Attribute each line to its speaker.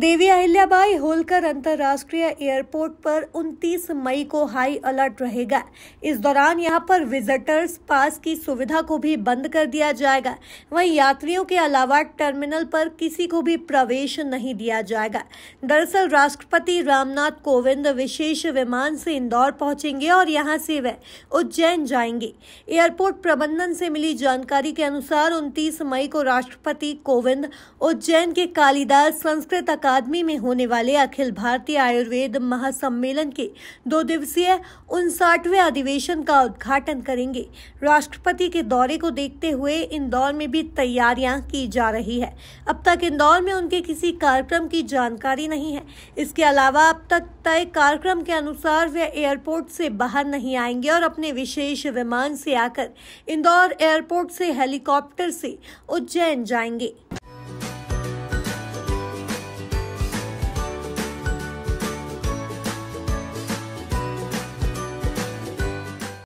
Speaker 1: देवी अहिल्याबाई होलकर अंतर्राष्ट्रीय एयरपोर्ट पर 29 मई को हाई अलर्ट रहेगा इस दौरान यहां पर विजिटर्स पास की सुविधा को भी बंद कर दिया जाएगा वहीं यात्रियों के अलावा टर्मिनल पर किसी को भी प्रवेश नहीं दिया जाएगा दरअसल राष्ट्रपति रामनाथ कोविंद विशेष विमान से इंदौर पहुंचेंगे और यहाँ से वह उज्जैन जाएंगे एयरपोर्ट प्रबंधन से मिली जानकारी के अनुसार उनतीस मई को राष्ट्रपति कोविंद उज्जैन के कालिदास संस्कृत अकादमी में होने वाले अखिल भारतीय आयुर्वेद महासम्मेलन के दो दिवसीय उनसाठवें अधिवेशन का उद्घाटन करेंगे राष्ट्रपति के दौरे को देखते हुए इंदौर में भी तैयारियां की जा रही है अब तक इंदौर में उनके किसी कार्यक्रम की जानकारी नहीं है इसके अलावा अब तक तय कार्यक्रम के अनुसार वे एयरपोर्ट से बाहर नहीं आएंगे और अपने विशेष विमान से आकर इंदौर एयरपोर्ट से हेलीकॉप्टर से उज्जैन जाएंगे